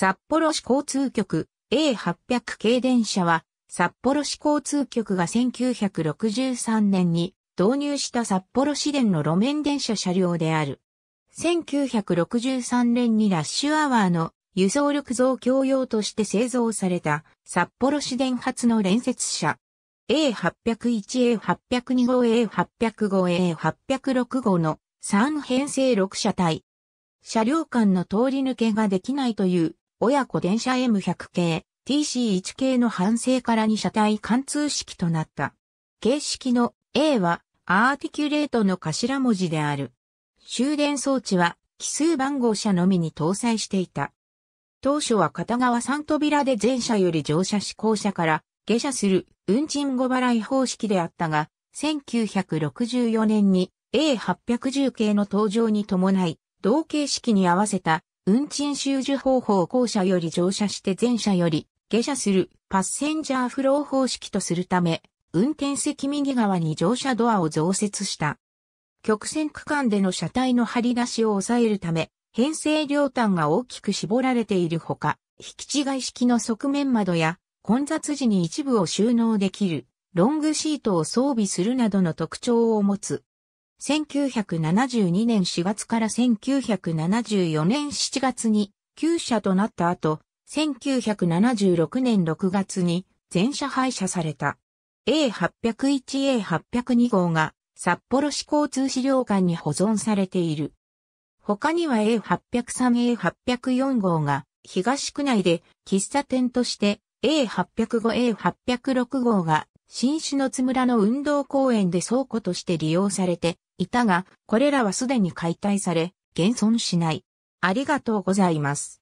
札幌市交通局 A800 系電車は、札幌市交通局が1963年に導入した札幌市電の路面電車車両である。1963年にラッシュアワーの輸送力増強用として製造された札幌市電発の連接車。A801、A802 号、A805、A806 号の3編成6車体。車両間の通り抜けができないという親子電車 M100 系、TC1 系の反省から2車体貫通式となった。形式の A はアーティキュレートの頭文字である。終電装置は奇数番号車のみに搭載していた。当初は片側3扉で前車より乗車し後車から下車する運賃後払い方式であったが、1964年に A810 系の登場に伴い、同形式に合わせた運賃収受方法後者より乗車して前者より下車するパッセンジャーフロー方式とするため、運転席右側に乗車ドアを増設した。曲線区間での車体の張り出しを抑えるため、編成両端が大きく絞られているほか、引き違い式の側面窓や混雑時に一部を収納できるロングシートを装備するなどの特徴を持つ1972年4月から1974年7月に旧社となった後、1976年6月に全車廃車された。A801A802 号が札幌市交通資料館に保存されている。他には A803A804 号が東区内で喫茶店として A805A806 号が新種の津村の運動公園で倉庫として利用されていたが、これらはすでに解体され、現存しない。ありがとうございます。